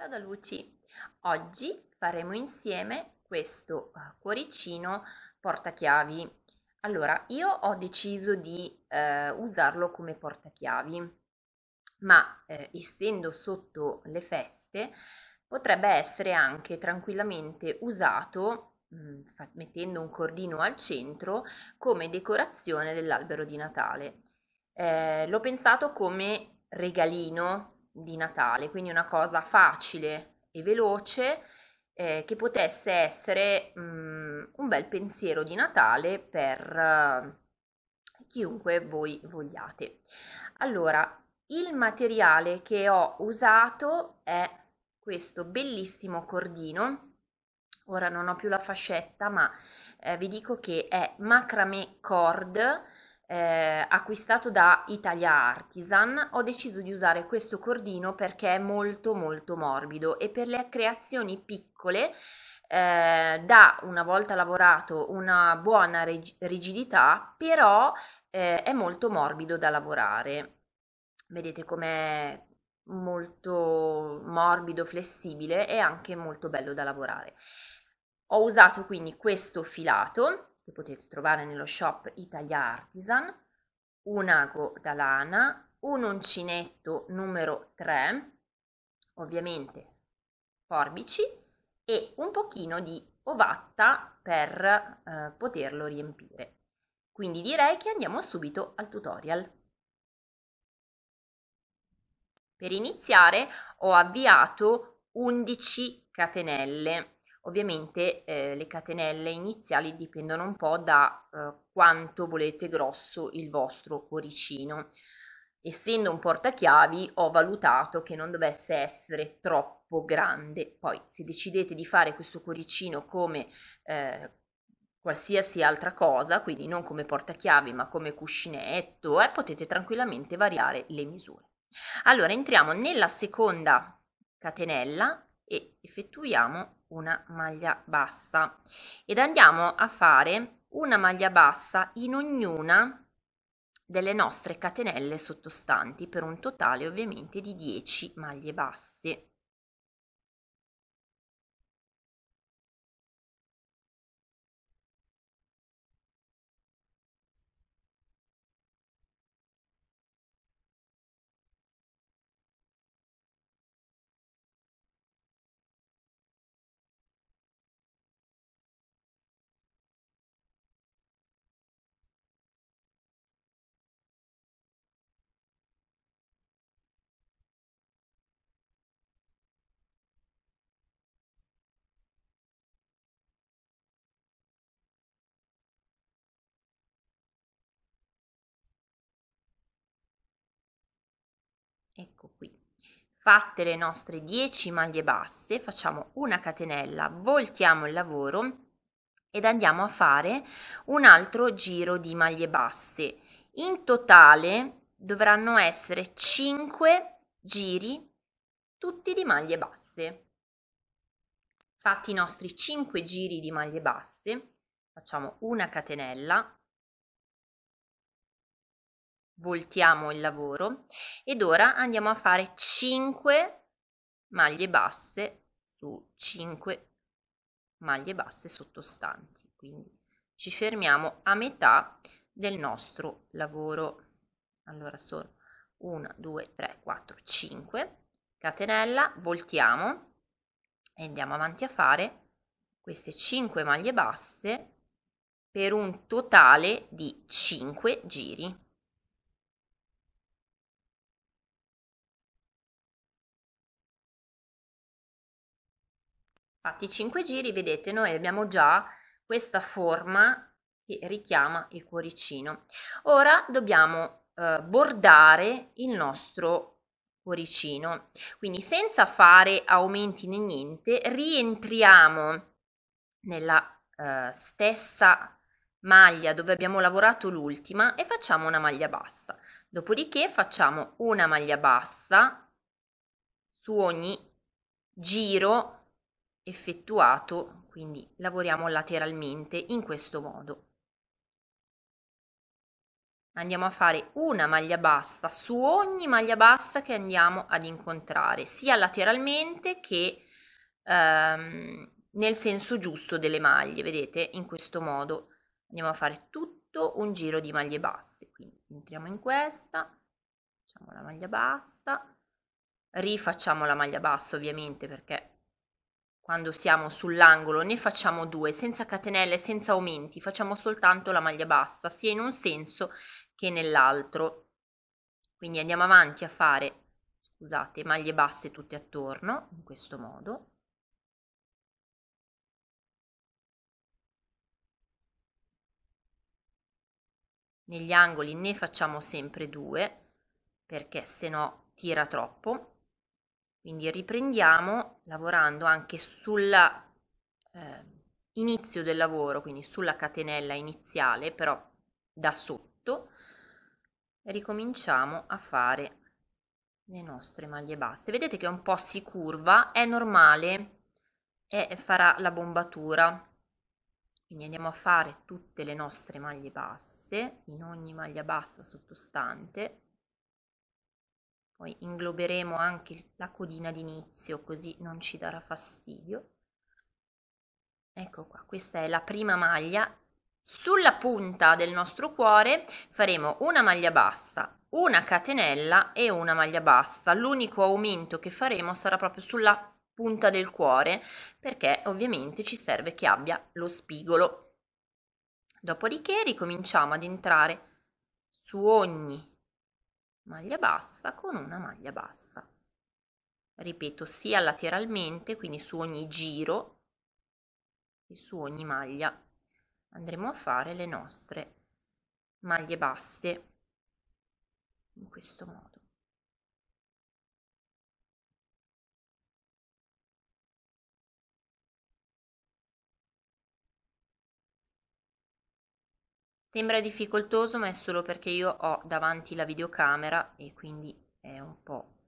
Ciao da Luci! Oggi faremo insieme questo eh, cuoricino portachiavi. Allora, io ho deciso di eh, usarlo come portachiavi, ma eh, essendo sotto le feste potrebbe essere anche tranquillamente usato mm, mettendo un cordino al centro come decorazione dell'albero di Natale. Eh, l'ho pensato come regalino di Natale, quindi una cosa facile e veloce eh, che potesse essere mh, mm, un bel pensiero di Natale per uh, chiunque voi vogliate. Allora, il materiale che ho usato è questo bellissimo cordino. Ora non ho più la fascetta, ma eh, vi dico che è macrame cord eh, acquistato da Italia Artisan, ho deciso di usare questo cordino perché è molto molto morbido e per le creazioni piccole eh, dà una volta lavorato una buona rigidità, però eh, è molto morbido da lavorare. Vedete com'è molto morbido, flessibile e anche molto bello da lavorare. Ho usato quindi questo filato che potete trovare nello shop Italia Artisan, un ago da lana, un uncinetto numero 3, ovviamente forbici e un pochino di ovatta per eh, poterlo riempire. Quindi direi che andiamo subito al tutorial. Per iniziare ho avviato 11 catenelle Ovviamente eh, le catenelle iniziali dipendono un po' da eh, quanto volete grosso il vostro cuoricino. Essendo un portachiavi ho valutato che non dovesse essere troppo grande. Poi se decidete di fare questo cuoricino come eh, qualsiasi altra cosa, quindi non come portachiavi ma come cuscinetto, eh, potete tranquillamente variare le misure. Allora entriamo nella seconda catenella e effettuiamo una maglia bassa ed andiamo a fare una maglia bassa in ognuna delle nostre catenelle sottostanti per un totale ovviamente di 10 maglie basse ecco qui fatte le nostre 10 maglie basse facciamo una catenella voltiamo il lavoro ed andiamo a fare un altro giro di maglie basse in totale dovranno essere 5 giri tutti di maglie basse fatti i nostri 5 giri di maglie basse facciamo una catenella voltiamo il lavoro ed ora andiamo a fare 5 maglie basse su 5 maglie basse sottostanti quindi ci fermiamo a metà del nostro lavoro allora sono 1 2 3 4 5 catenella voltiamo e andiamo avanti a fare queste 5 maglie basse per un totale di 5 giri Fatti 5 giri, vedete, noi abbiamo già questa forma che richiama il cuoricino. Ora dobbiamo eh, bordare il nostro cuoricino. Quindi senza fare aumenti né niente, rientriamo nella eh, stessa maglia dove abbiamo lavorato l'ultima e facciamo una maglia bassa. Dopodiché facciamo una maglia bassa su ogni giro effettuato, quindi lavoriamo lateralmente in questo modo. Andiamo a fare una maglia bassa su ogni maglia bassa che andiamo ad incontrare, sia lateralmente che ehm, nel senso giusto delle maglie, vedete in questo modo andiamo a fare tutto un giro di maglie basse, quindi entriamo in questa, facciamo la maglia bassa, rifacciamo la maglia bassa ovviamente perché quando siamo sull'angolo ne facciamo due, senza catenelle, senza aumenti, facciamo soltanto la maglia bassa, sia in un senso che nell'altro. Quindi andiamo avanti a fare, scusate, maglie basse tutte attorno, in questo modo. Negli angoli ne facciamo sempre due, perché se no tira troppo quindi riprendiamo lavorando anche sull'inizio ehm, eh, del lavoro, quindi sulla catenella iniziale, però da sotto, ricominciamo a fare le nostre maglie basse. Vedete che un po' si curva, è normale e farà la bombatura. Quindi andiamo a fare tutte le nostre maglie basse, in ogni maglia bassa sottostante, poi ingloberemo anche la codina d'inizio così non ci darà fastidio. Ecco qua, questa è la prima maglia. Sulla punta del nostro cuore faremo una maglia bassa, una catenella e una maglia bassa. L'unico aumento che faremo sarà proprio sulla punta del cuore perché ovviamente ci serve che abbia lo spigolo. Dopodiché ricominciamo ad entrare su ogni maglia bassa con una maglia bassa. Ripeto, sia lateralmente, quindi su ogni giro e su ogni maglia andremo a fare le nostre maglie basse in questo modo. Sembra difficoltoso ma è solo perché io ho davanti la videocamera e quindi è un po'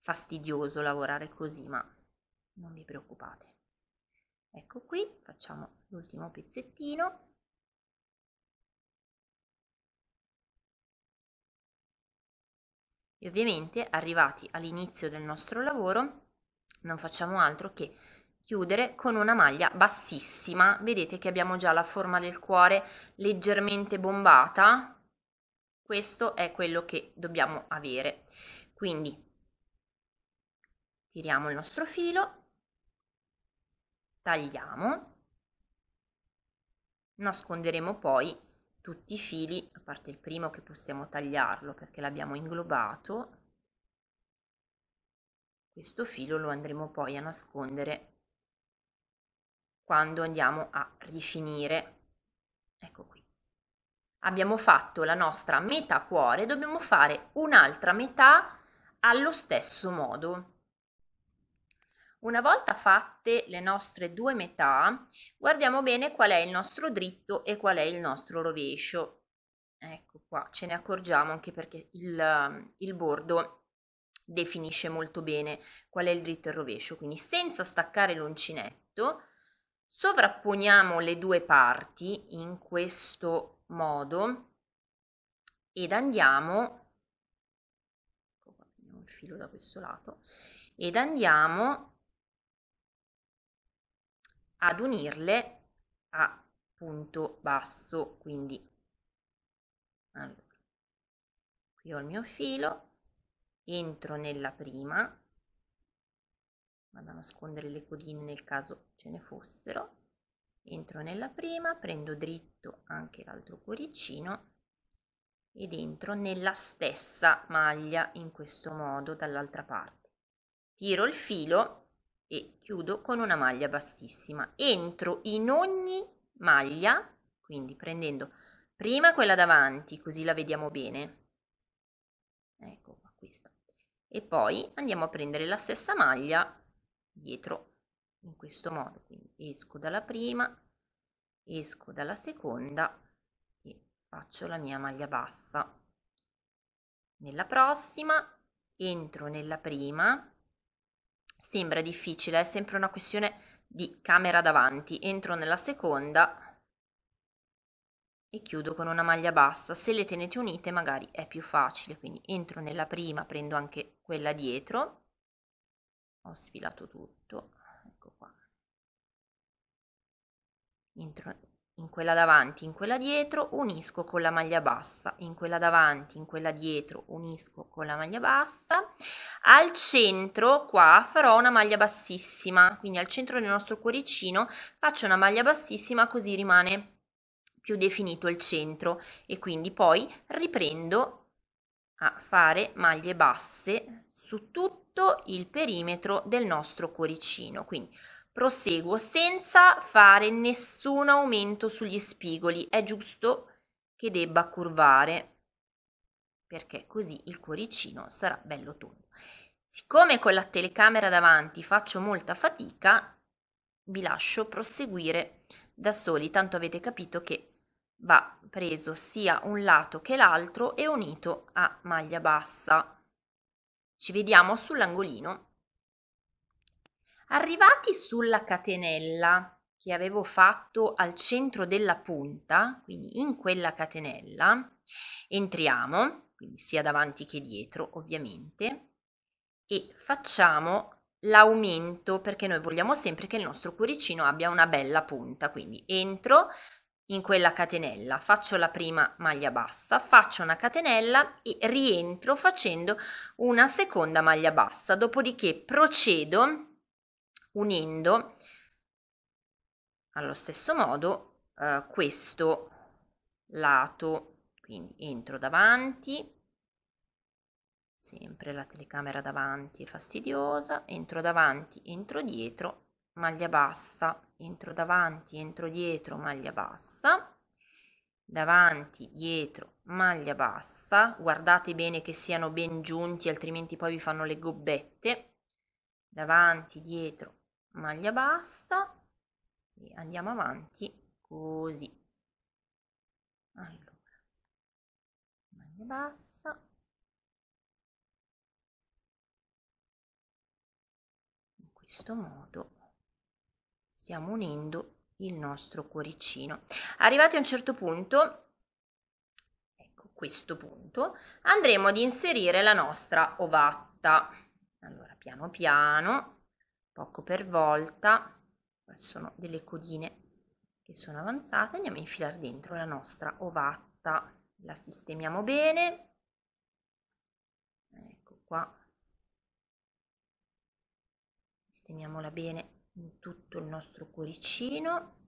fastidioso lavorare così, ma non vi preoccupate. Ecco qui, facciamo l'ultimo pezzettino. E ovviamente arrivati all'inizio del nostro lavoro non facciamo altro che chiudere con una maglia bassissima vedete che abbiamo già la forma del cuore leggermente bombata questo è quello che dobbiamo avere quindi tiriamo il nostro filo tagliamo nasconderemo poi tutti i fili a parte il primo che possiamo tagliarlo perché l'abbiamo inglobato questo filo lo andremo poi a nascondere quando andiamo a rifinire. Ecco qui. Abbiamo fatto la nostra metà cuore, dobbiamo fare un'altra metà allo stesso modo. Una volta fatte le nostre due metà, guardiamo bene qual è il nostro dritto e qual è il nostro rovescio. Ecco qua, ce ne accorgiamo anche perché il, il bordo definisce molto bene qual è il dritto e il rovescio. Quindi senza staccare l'uncinetto, Sovrapponiamo le due parti in questo modo ed andiamo ecco il filo da questo lato ed andiamo ad unirle a punto basso quindi allora qui ho il mio filo entro nella prima vado a nascondere le codine nel caso ce ne fossero entro nella prima prendo dritto anche l'altro cuoricino ed entro nella stessa maglia in questo modo dall'altra parte tiro il filo e chiudo con una maglia bassissima entro in ogni maglia quindi prendendo prima quella davanti così la vediamo bene ecco questa e poi andiamo a prendere la stessa maglia dietro in questo modo quindi esco dalla prima esco dalla seconda e faccio la mia maglia bassa nella prossima entro nella prima sembra difficile è sempre una questione di camera davanti entro nella seconda e chiudo con una maglia bassa se le tenete unite magari è più facile quindi entro nella prima prendo anche quella dietro ho sfilato tutto ecco qua entro in quella davanti in quella dietro unisco con la maglia bassa in quella davanti in quella dietro unisco con la maglia bassa al centro qua farò una maglia bassissima quindi al centro del nostro cuoricino faccio una maglia bassissima così rimane più definito il centro e quindi poi riprendo a fare maglie basse su tutto il perimetro del nostro cuoricino. Quindi proseguo senza fare nessun aumento sugli spigoli, è giusto che debba curvare perché così il cuoricino sarà bello tondo. Siccome con la telecamera davanti faccio molta fatica, vi lascio proseguire da soli, tanto avete capito che va preso sia un lato che l'altro e unito a maglia bassa. Ci vediamo sull'angolino. Arrivati sulla catenella che avevo fatto al centro della punta, quindi in quella catenella, entriamo, quindi sia davanti che dietro ovviamente, e facciamo l'aumento perché noi vogliamo sempre che il nostro cuoricino abbia una bella punta, quindi entro, in quella catenella, faccio la prima maglia bassa, faccio una catenella e rientro facendo una seconda maglia bassa, dopodiché procedo unendo allo stesso modo eh, questo lato, quindi entro davanti, sempre la telecamera davanti è fastidiosa, entro davanti, entro dietro maglia bassa, entro davanti, entro dietro, maglia bassa, davanti, dietro, maglia bassa, guardate bene che siano ben giunti altrimenti poi vi fanno le gobbette, davanti, dietro, maglia bassa, e andiamo avanti così. Allora, maglia bassa, in questo modo stiamo unendo il nostro cuoricino. Arrivati a un certo punto, ecco questo punto, andremo ad inserire la nostra ovatta. Allora, piano piano, poco per volta, sono delle codine che sono avanzate, andiamo a infilare dentro la nostra ovatta, la sistemiamo bene, ecco qua, sistemiamola bene in tutto il nostro cuoricino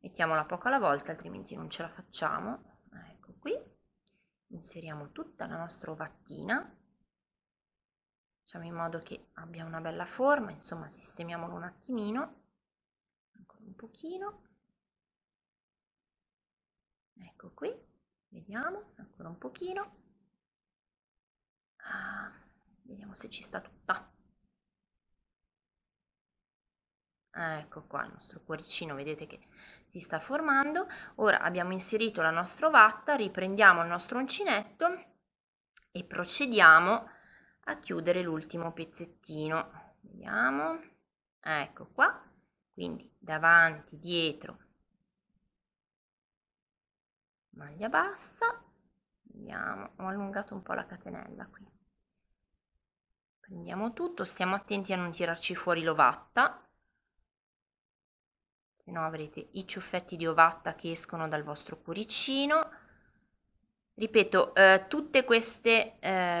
mettiamola poco alla volta altrimenti non ce la facciamo ah, ecco qui inseriamo tutta la nostra ovattina facciamo in modo che abbia una bella forma insomma sistemiamolo un attimino ancora un pochino ecco qui vediamo ancora un pochino ah, vediamo se ci sta tutta Eh, ecco qua il nostro cuoricino vedete che si sta formando ora abbiamo inserito la nostra ovatta riprendiamo il nostro uncinetto e procediamo a chiudere l'ultimo pezzettino vediamo ecco qua quindi davanti dietro maglia bassa vediamo ho allungato un po la catenella qui prendiamo tutto stiamo attenti a non tirarci fuori l'ovatta se no avrete i ciuffetti di ovatta che escono dal vostro cuoricino. Ripeto, eh, tutti eh,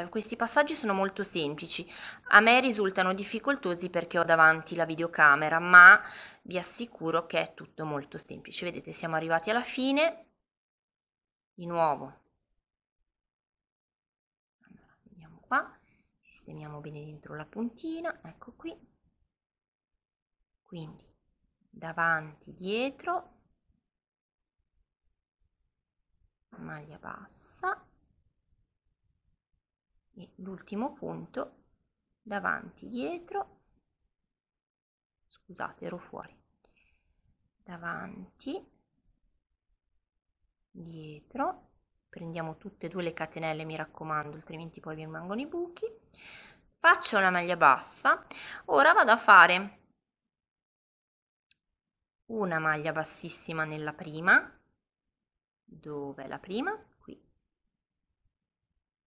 questi passaggi sono molto semplici, a me risultano difficoltosi perché ho davanti la videocamera, ma vi assicuro che è tutto molto semplice. Vedete, siamo arrivati alla fine, di nuovo, allora, vediamo qua, sistemiamo bene dentro la puntina, ecco qui, quindi davanti dietro maglia bassa e l'ultimo punto davanti dietro scusate ero fuori davanti dietro prendiamo tutte e due le catenelle mi raccomando altrimenti poi vi rimangono i buchi faccio la maglia bassa ora vado a fare una maglia bassissima nella prima dove la prima? qui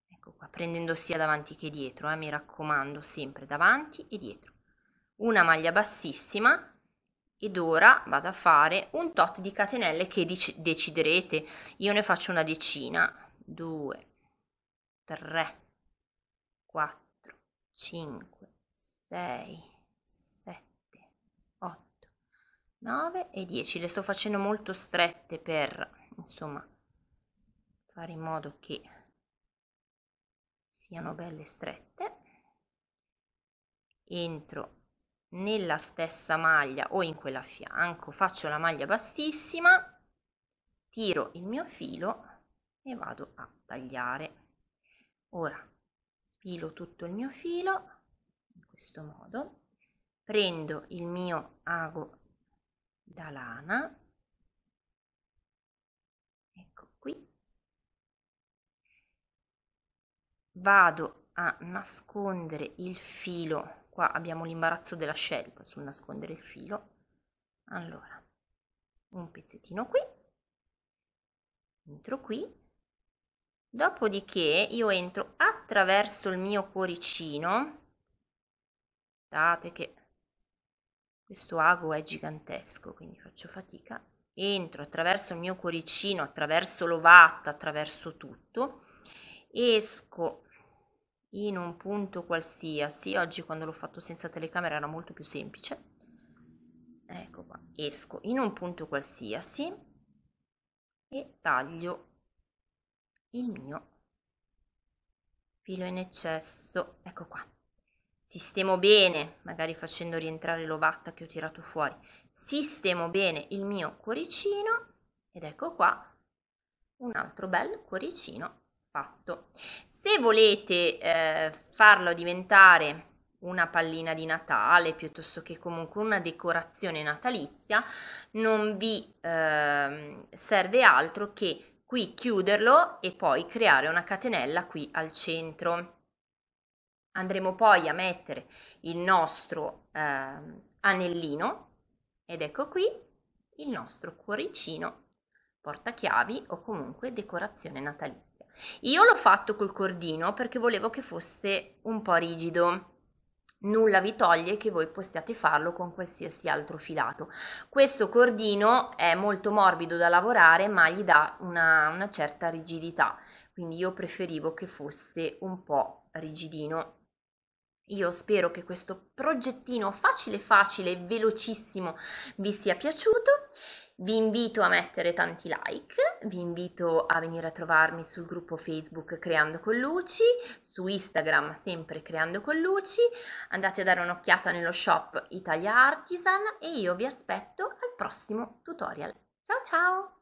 ecco qua prendendo sia davanti che dietro eh, mi raccomando sempre davanti e dietro una maglia bassissima ed ora vado a fare un tot di catenelle che deciderete io ne faccio una decina 2 3 4 5 6 9 e 10 le sto facendo molto strette per insomma fare in modo che siano belle strette entro nella stessa maglia o in quella a fianco faccio la maglia bassissima tiro il mio filo e vado a tagliare ora sfilo tutto il mio filo in questo modo prendo il mio ago da lana ecco qui vado a nascondere il filo qua abbiamo l'imbarazzo della scelta sul nascondere il filo allora un pezzettino qui entro qui dopodiché io entro attraverso il mio cuoricino date che questo ago è gigantesco, quindi faccio fatica. Entro attraverso il mio cuoricino, attraverso l'ovatta, attraverso tutto. Esco in un punto qualsiasi. Oggi quando l'ho fatto senza telecamera era molto più semplice. Ecco qua, esco in un punto qualsiasi e taglio il mio filo in eccesso. Ecco qua. Sistemo bene, magari facendo rientrare l'ovatta che ho tirato fuori. Sistemo bene il mio cuoricino ed ecco qua un altro bel cuoricino fatto. Se volete eh, farlo diventare una pallina di Natale piuttosto che comunque una decorazione natalizia, non vi eh, serve altro che qui chiuderlo e poi creare una catenella qui al centro andremo poi a mettere il nostro eh, anellino ed ecco qui il nostro cuoricino portachiavi o comunque decorazione natalizia. Io l'ho fatto col cordino perché volevo che fosse un po' rigido. Nulla vi toglie che voi possiate farlo con qualsiasi altro filato. Questo cordino è molto morbido da lavorare ma gli dà una, una certa rigidità, quindi io preferivo che fosse un po' rigidino io spero che questo progettino facile facile e velocissimo vi sia piaciuto. Vi invito a mettere tanti like, vi invito a venire a trovarmi sul gruppo Facebook Creando con Luci, su Instagram sempre Creando con Luci, andate a dare un'occhiata nello shop Italia Artisan e io vi aspetto al prossimo tutorial. Ciao ciao!